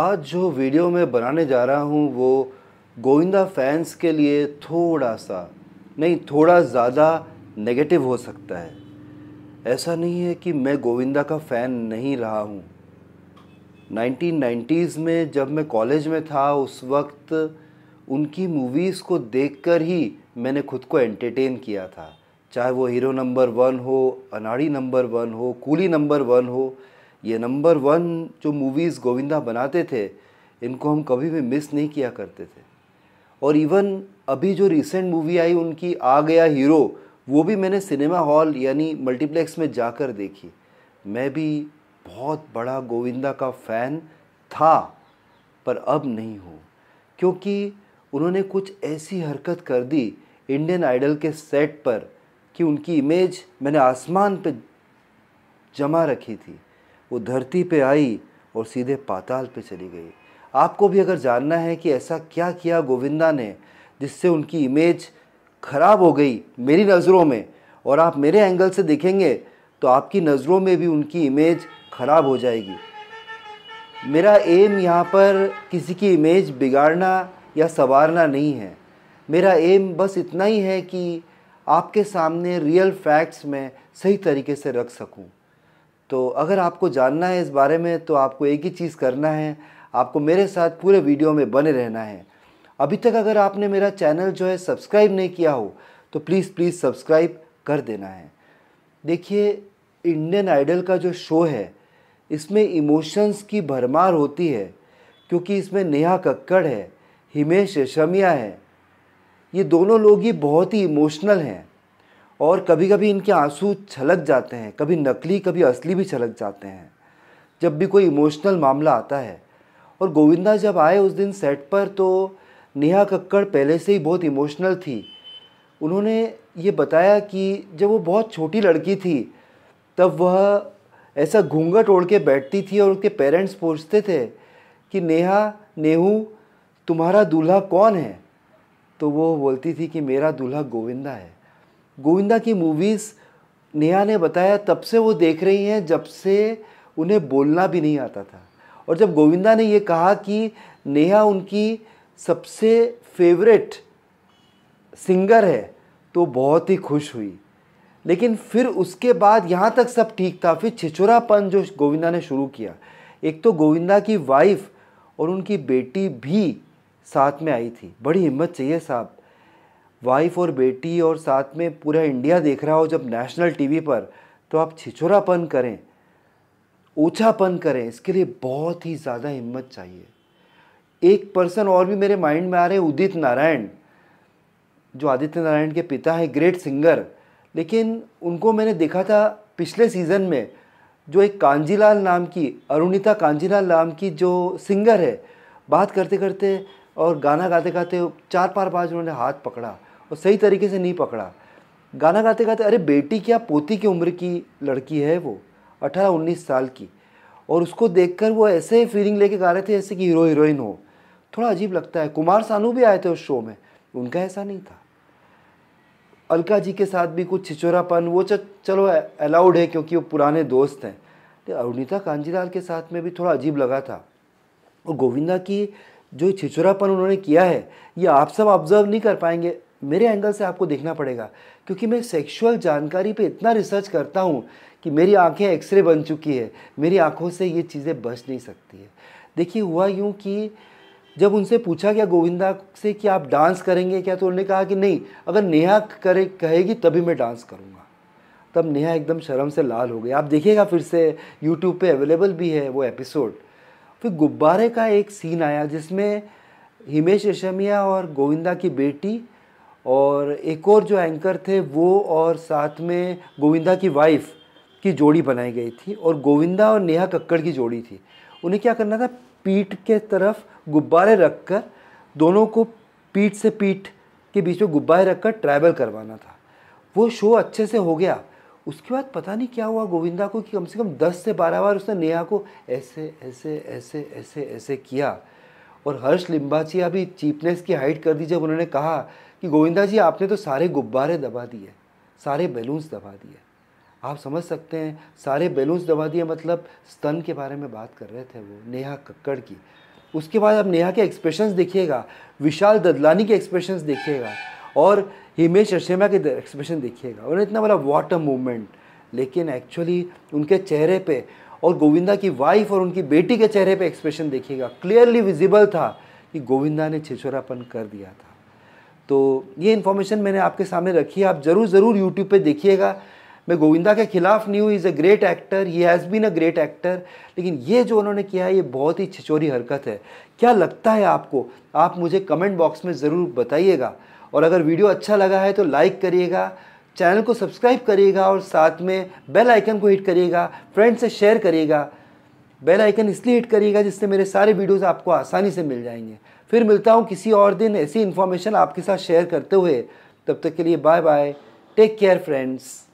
आज जो वीडियो मैं बनाने जा रहा हूँ वो गोविंदा फैंस के लिए थोड़ा सा नहीं थोड़ा ज़्यादा नेगेटिव हो सकता है ऐसा नहीं है कि मैं गोविंदा का फ़ैन नहीं रहा हूँ 1990s में जब मैं कॉलेज में था उस वक्त उनकी मूवीज़ को देखकर ही मैंने खुद को एंटरटेन किया था चाहे वो हीरो नंबर वन हो अनाड़ी नंबर वन हो कूली नंबर वन हो ये नंबर वन जो मूवीज़ गोविंदा बनाते थे इनको हम कभी भी मिस नहीं किया करते थे और इवन अभी जो रिसेंट मूवी आई उनकी आ गया हीरो वो भी मैंने सिनेमा हॉल यानी मल्टीप्लेक्स में जाकर देखी मैं भी बहुत बड़ा गोविंदा का फ़ैन था पर अब नहीं हूँ क्योंकि उन्होंने कुछ ऐसी हरकत कर दी इंडियन आइडल के सेट पर कि उनकी इमेज मैंने आसमान पर जमा रखी थी वो धरती पे आई और सीधे पाताल पे चली गई आपको भी अगर जानना है कि ऐसा क्या किया गोविंदा ने जिससे उनकी इमेज खराब हो गई मेरी नज़रों में और आप मेरे एंगल से देखेंगे तो आपकी नज़रों में भी उनकी इमेज ख़राब हो जाएगी मेरा एम यहाँ पर किसी की इमेज बिगाड़ना या संवारना नहीं है मेरा एम बस इतना ही है कि आपके सामने रियल फैक्ट्स में सही तरीके से रख सकूं तो अगर आपको जानना है इस बारे में तो आपको एक ही चीज़ करना है आपको मेरे साथ पूरे वीडियो में बने रहना है अभी तक अगर आपने मेरा चैनल जो है सब्सक्राइब नहीं किया हो तो प्लीज़ प्लीज़ सब्सक्राइब कर देना है देखिए इंडियन आइडल का जो शो है इसमें इमोशंस की भरमार होती है क्योंकि इसमें नेहा कक्कड़ है हिमेश रेशमिया है ये दोनों लोग ही बहुत ही इमोशनल हैं और कभी कभी इनके आंसू छलक जाते हैं कभी नकली कभी असली भी छलक जाते हैं जब भी कोई इमोशनल मामला आता है और गोविंदा जब आए उस दिन सेट पर तो नेहा कक्कड़ पहले से ही बहुत इमोशनल थी उन्होंने ये बताया कि जब वो बहुत छोटी लड़की थी तब वह ऐसा घूंघट ओढ़ के बैठती थी और उनके पेरेंट्स पूछते थे कि नेहा नेहू तुम्हारा दूल्हा कौन है तो वो बोलती थी कि मेरा दूल्हा गोविंदा है गोविंदा की मूवीज़ नेहा ने बताया तब से वो देख रही हैं जब से उन्हें बोलना भी नहीं आता था और जब गोविंदा ने ये कहा कि नेहा उनकी सबसे फेवरेट सिंगर है तो बहुत ही खुश हुई लेकिन फिर उसके बाद यहाँ तक सब ठीक था फिर छिछुरापन जो गोविंदा ने शुरू किया एक तो गोविंदा की वाइफ और उनकी बेटी भी साथ में आई थी बड़ी हिम्मत चाहिए साहब वाइफ और बेटी और साथ में पूरा इंडिया देख रहा हो जब नेशनल टीवी पर तो आप छिछुरापन करें ऊँचापन करें इसके लिए बहुत ही ज़्यादा हिम्मत चाहिए एक पर्सन और भी मेरे माइंड में आ रहे उदित नारायण जो आदित्य नारायण के पिता हैं ग्रेट सिंगर लेकिन उनको मैंने देखा था पिछले सीज़न में जो एक कांजीलाल नाम की अरुणिता कांजीलाल नाम की जो सिंगर है बात करते करते और गाना गाते गाते चार पार बार उन्होंने हाथ पकड़ा और सही तरीके से नहीं पकड़ा गाना गाते गाते अरे बेटी क्या पोती की उम्र की लड़की है वो अठारह उन्नीस साल की और उसको देख वो ऐसे फीलिंग लेके गा रहे थे जैसे कि हीरो हीरोइन हो थोड़ा अजीब लगता है कुमार सानू भी आए थे उस शो में उनका ऐसा नहीं था अलका जी के साथ भी कुछ छिचोरापन वो चलो अलाउड है क्योंकि वो पुराने दोस्त हैं तो अरुणिता कांजीलाल के साथ में भी थोड़ा अजीब लगा था और गोविंदा की जो छिछुरापन उन्होंने किया है ये आप सब ऑब्जर्व नहीं कर पाएंगे मेरे एंगल से आपको देखना पड़ेगा क्योंकि मैं सेक्सुअल जानकारी पे इतना रिसर्च करता हूँ कि मेरी आंखें एक्सरे बन चुकी है मेरी आंखों से ये चीज़ें बच नहीं सकती है देखिए हुआ यूँ कि जब उनसे पूछा गया गोविंदा से कि आप डांस करेंगे क्या तो उन्होंने कहा कि नहीं अगर नेहा करे कहेगी तभी मैं डांस करूँगा तब नेहा एकदम शर्म से लाल हो गई आप देखिएगा फिर से यूट्यूब पे अवेलेबल भी है वो एपिसोड फिर गुब्बारे का एक सीन आया जिसमें हिमेश रेशमिया और गोविंदा की बेटी और एक और जो एंकर थे वो और साथ में गोविंदा की वाइफ की जोड़ी बनाई गई थी और गोविंदा और नेहा कक्कड़ की जोड़ी थी उन्हें क्या करना था पीठ के तरफ गुब्बारे रखकर दोनों को पीठ से पीठ के बीच में गुब्बारे रखकर ट्रैवल करवाना था वो शो अच्छे से हो गया उसके बाद पता नहीं क्या हुआ गोविंदा को कि कम से कम दस से बारह बार उसने नेहा को ऐसे ऐसे ऐसे ऐसे ऐसे किया और हर्ष लिम्बाचिया भी चीपनेस की हाइट कर दी जब उन्होंने कहा कि गोविंदा जी आपने तो सारे गुब्बारे दबा दिए सारे बैलून्स दबा दिए आप समझ सकते हैं सारे बैलून्स दबा दिए मतलब स्तन के बारे में बात कर रहे थे वो नेहा कक्कड़ की उसके बाद आप नेहा के एक्सप्रेशंस देखिएगा विशाल ददलानी के एक्सप्रेशंस देखिएगा और हिमेश अशेमा के एक्सप्रेशन देखिएगा उन्होंने इतना बड़ा वाटर मूवमेंट लेकिन एक्चुअली उनके चेहरे पे और गोविंदा की वाइफ और उनकी बेटी के चेहरे पे एक्सप्रेशन देखिएगा क्लियरली विजिबल था कि गोविंदा ने छिछोरापन कर दिया था तो ये इन्फॉर्मेशन मैंने आपके सामने रखी है आप ज़रूर ज़रूर यूट्यूब पर देखिएगा मैं गोविंदा के खिलाफ नहीं हूँ is a great actor he has been a great actor लेकिन ये जो उन्होंने किया है ये बहुत ही छिछोरी हरकत है क्या लगता है आपको आप मुझे कमेंट बॉक्स में ज़रूर बताइएगा और अगर वीडियो अच्छा लगा है तो लाइक करिएगा चैनल को सब्सक्राइब करिएगा और साथ में बेल आइकन को हिट करिएगा फ्रेंड से शेयर करिएगा बेल आइकन इसलिए हिट करिएगा जिससे मेरे सारे वीडियोस आपको आसानी से मिल जाएंगे फिर मिलता हूँ किसी और दिन ऐसी इन्फॉर्मेशन आपके साथ शेयर करते हुए तब तक के लिए bye bye take care friends